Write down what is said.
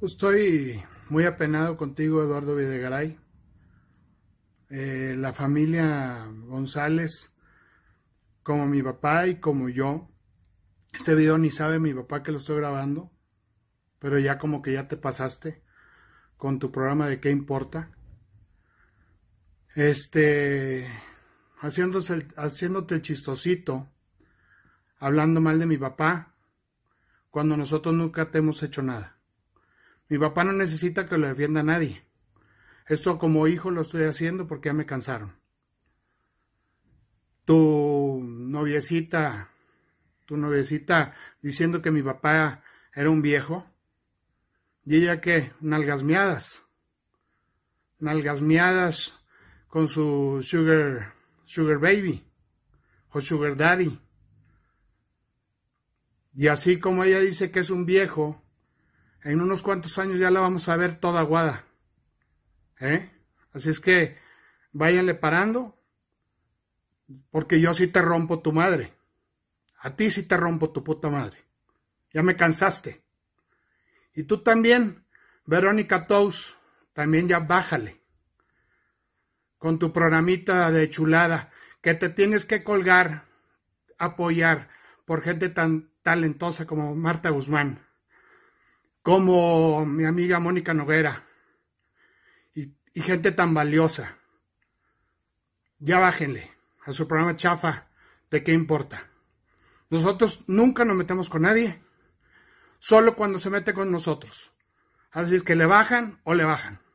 Pues estoy muy apenado contigo, Eduardo Videgaray. Eh, la familia González, como mi papá y como yo. Este video ni sabe mi papá que lo estoy grabando, pero ya como que ya te pasaste con tu programa de qué importa. Este, haciéndote el chistosito, hablando mal de mi papá, cuando nosotros nunca te hemos hecho nada. Mi papá no necesita que lo defienda nadie. Esto como hijo lo estoy haciendo porque ya me cansaron. Tu noviecita, tu noviecita diciendo que mi papá era un viejo. Y ella que, nalgasmeadas. Nalgasmeadas con su sugar, sugar baby o sugar daddy. Y así como ella dice que es un viejo, en unos cuantos años ya la vamos a ver toda aguada. ¿eh? Así es que váyanle parando, porque yo sí te rompo tu madre. A ti sí te rompo tu puta madre. Ya me cansaste. Y tú también, Verónica Tous, también ya bájale. Con tu programita de chulada, que te tienes que colgar, apoyar por gente tan talentosa como Marta Guzmán como mi amiga Mónica Noguera y, gente tan valiosa. Ya bájenle a su programa chafa, ¿de qué importa? Nosotros nunca nos metemos con nadie, solo cuando se mete con nosotros. Así es que le bajan o le bajan.